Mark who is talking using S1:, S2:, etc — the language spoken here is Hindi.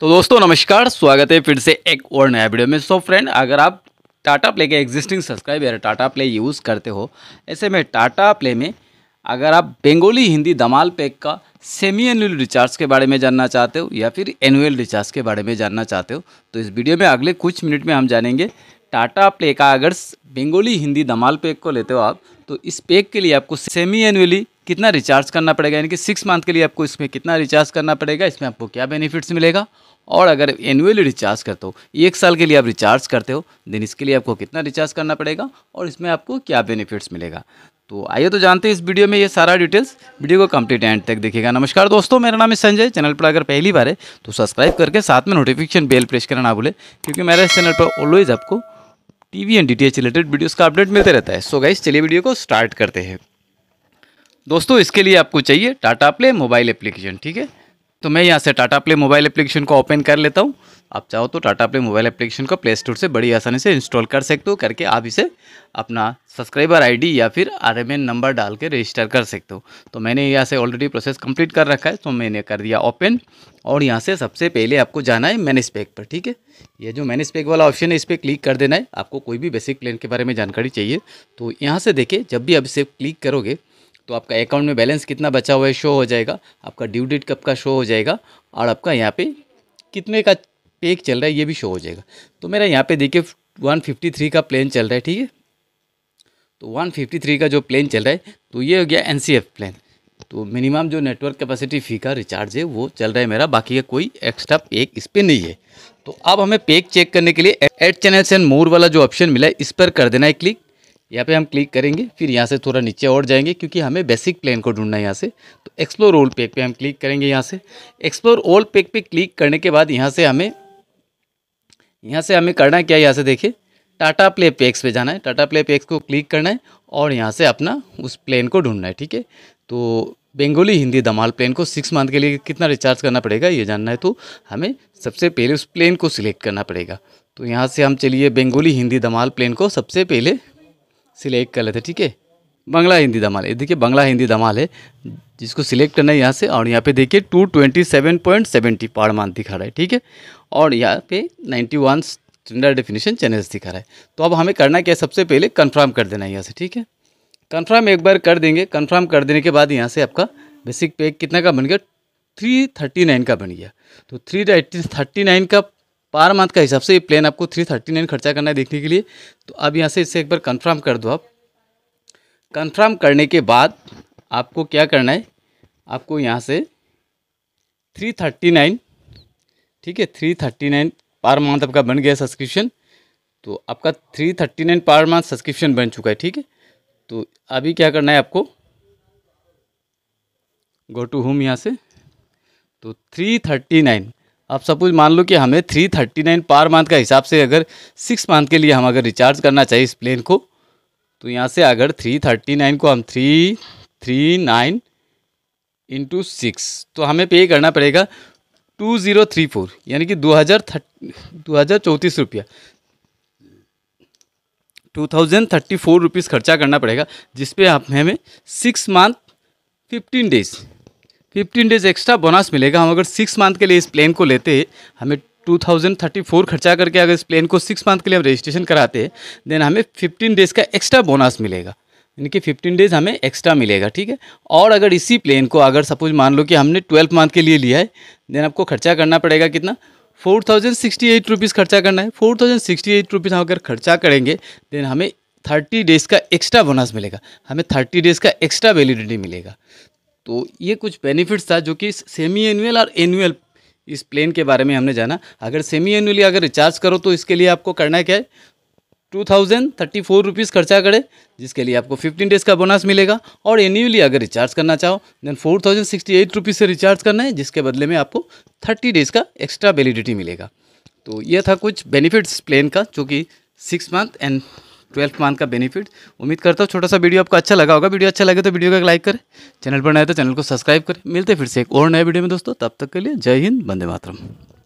S1: तो दोस्तों नमस्कार स्वागत है फिर से एक और नया वीडियो में सो फ्रेंड अगर आप टाटा प्ले के existing subscriber Tata play use करते हो ऐसे में टाटा प्ले में अगर आप बेंगोली हिंदी दमाल पैक का सेमी एनुअल रिचार्ज के बारे में जानना चाहते हो या फिर एनुअल रिचार्ज के बारे में जानना चाहते हो तो इस वीडियो में अगले कुछ मिनट में हम जानेंगे टाटा प्ले का अगर बेंगोली हिंदी दमाल पैक को लेते हो आप तो इस पैक के लिए आपको सेमी एनुअली कितना रिचार्ज करना पड़ेगा यानी कि सिक्स मंथ के लिए आपको इसमें कितना रिचार्ज करना पड़ेगा इसमें आपको क्या बेनिफिट्स मिलेगा और अगर एनुअली रिचार्ज करते हो एक साल के लिए आप रिचार्ज करते हो देन इसके लिए आपको कितना रिचार्ज करना पड़ेगा और इसमें आपको क्या बेनिफिट्स मिलेगा तो आइए तो जानते हैं इस वीडियो में ये सारा डिटेल्स वीडियो को कंप्लीट एंड तक देखिएगा नमस्कार दोस्तों मेरा नाम है संजय चैनल पर अगर पहली बार है तो सब्सक्राइब करके साथ में नोटिफिकेशन बेल प्रेस करना ना भूले क्योंकि मेरे इस चैनल पर ऑलवेज आपको TV and DTH related videos का अपडेट मिलते रहता है सो गाइस चलिए वीडियो को स्टार्ट करते हैं दोस्तों इसके लिए आपको चाहिए टाटा प्ले मोबाइल एप्लीकेशन ठीक है तो मैं यहाँ से टाटा प्ले मोबाइल एप्लीकेशन को ओपन कर लेता हूँ आप चाहो तो टाटा प्ले मोबाइल एप्लीकेशन को प्ले स्टोर से बड़ी आसानी से इंस्टॉल कर सकते हो करके आप इसे अपना सब्सक्राइबर आईडी या फिर आरएमएन नंबर डाल के रजिस्टर कर सकते हो तो मैंने यहाँ से ऑलरेडी प्रोसेस कंप्लीट कर रखा है तो मैंने कर दिया ओपन और यहाँ से सबसे पहले आपको जाना है मैनेज पैक पर ठीक है ये जो मैनेज पैक वाला ऑप्शन है इस पर क्लिक कर देना है आपको कोई भी बेसिक प्लान के बारे में जानकारी चाहिए तो यहाँ से देखिए जब भी आप इसे क्लिक करोगे तो आपका अकाउंट में बैलेंस कितना बचा हुआ है शो हो जाएगा आपका ड्यू डेट कब का शो हो जाएगा और आपका यहाँ पे कितने का पेक चल रहा है ये भी शो हो जाएगा तो मेरा यहाँ पे देखिए 153 का प्लान चल रहा है ठीक है तो 153 का जो प्लान चल रहा है तो ये हो गया एन प्लान तो मिनिमम जो नेटवर्क कैपेसिटी फी का रिचार्ज है वो चल रहा है मेरा बाकी का कोई एक्स्ट्रा पेक इस पर नहीं है तो अब हमें पेक चेक करने के लिए एड चैनल्स एंड मोर वाला जो ऑप्शन मिला है इस पर कर देना है क्लिक यहाँ पे हम क्लिक करेंगे फिर यहाँ से थोड़ा नीचे और जाएंगे क्योंकि हमें बेसिक प्लान को ढूंढना है यहाँ से तो एक्सप्लोर ओल्ड पेक पे हम क्लिक करेंगे यहाँ से एक्सप्लोर ओल्ड पेक पे क्लिक करने के बाद यहाँ से हमें यहाँ से हमें करना क्या है यहाँ से देखिए टाटा प्ले पेक्स पे जाना है टाटा प्ले पेक्स को क्लिक करना है और यहाँ से अपना उस प्लान को ढूंढना है ठीक है तो बंगाली हिंदी दमाल प्लेन को सिक्स मंथ के लिए कितना रिचार्ज करना पड़ेगा ये जानना है तो हमें सबसे पहले उस प्लेन को सिलेक्ट करना पड़ेगा तो यहाँ से हम चलिए बंगाली हिंदी दमाल प्लेन को सबसे पहले सिलेक्ट कर लेते हैं ठीक है बंगला हिंदी दमाल ये देखिए बंगला हिंदी दमाल है जिसको सिलेक्ट करना है यहाँ से और यहाँ पे देखिए two twenty seven point seventy per month दिखा रहा है ठीक है और यहाँ पे ninety one standard definition channels दिखा रहा है तो अब हमें करना क्या है सबसे पहले कन्फर्म कर देना है यहाँ से ठीक है कन्फर्म एक बार कर देंगे कन्फर्म कर देने के बाद यहाँ से आपका बेसिक पे कितना का बन गया थ्री थर्टी नाइन का बन गया तो थ्री थर्टी नाइन का पर मंथ का हिसाब से ये प्लान आपको थ्री थर्टी नाइन खर्चा करना है देखने के लिए तो अब यहाँ से इसे एक बार कंफर्म कर दो आप कंफर्म करने के बाद आपको क्या करना है आपको यहाँ से थ्री थर्टी नाइन ठीक है three thirty nine per month आपका बन गया सब्सक्रिप्शन तो आपका three thirty nine per month subscription बन चुका है ठीक है तो अभी क्या करना है आपको गो टू होम यहाँ से तो थ्री थर्टी नाइन आप सपोज मान लो कि हमें three thirty nine per month का हिसाब से अगर सिक्स मंथ के लिए हम अगर रिचार्ज करना चाहिए इस प्लेन को तो यहाँ से अगर थ्री थर्टी नाइन को हम three three nine into six तो हमें पे करना पड़ेगा टू ज़ीरो थ्री फोर यानी कि दो हज़ार थर्ट दो हज़ार चौंतीस रुपया two thousand thirty four rupees खर्चा करना पड़ेगा जिसपे आप हमें six month fifteen days fifteen days extra bonus मिलेगा हम अगर सिक्स मंथ के लिए इस प्लेन को लेते हमें टू थाउजेंड थर्टी फोर खर्चा करके अगर इस प्लेन को सिक्स मंथ के लिए हम रजिस्ट्रेशन कराते हैं देन हमें फिफ्टीन डेज़ का एक्स्ट्रा बोनस मिलेगा यानी कि फिफ्टीन डेज़ हमें एक्स्ट्रा मिलेगा ठीक है और अगर इसी प्लेन को अगर सपोज मान लो कि हमने ट्वेल्व मंथ के लिए लिया है देन आपको खर्चा करना पड़ेगा कितना four thousand sixty eight rupees खर्चा करना है four thousand sixty eight rupees हम अगर खर्चा करेंगे देन हमें थर्टी डेज़ का एक्स्ट्रा बोनस मिलेगा हमें थर्टी डेज़ का एक्स्ट्रा वैलिडिटी मिलेगा तो ये कुछ बेनिफिट्स था जो कि सेमी एनुअल और एनुअल इस प्लान के बारे में हमने जाना अगर सेमी एनुअली अगर रिचार्ज करो तो इसके लिए आपको करना क्या है two thousand thirty four rupees खर्चा करें जिसके लिए आपको फिफ्टीन डेज़ का बोनस मिलेगा और एनुअली अगर रिचार्ज करना चाहो then four thousand sixty eight rupees से रिचार्ज करना है जिसके बदले में आपको थर्टी डेज़ का एक्स्ट्रा वैलिडिटी मिलेगा तो यह था कुछ बेनिफिट्स प्लान का जो कि six month and twelfth month का बेनिफिट उम्मीद करता हूँ छोटा सा वीडियो आपको अच्छा लगा होगा वीडियो अच्छा लगे तो वीडियो को लाइक करें चैनल पर नए तो चैनल को सब्सक्राइब करें मिलते फिर से एक और नए वीडियो में दोस्तों तब तक के लिए जय हिंद बंदे मातरम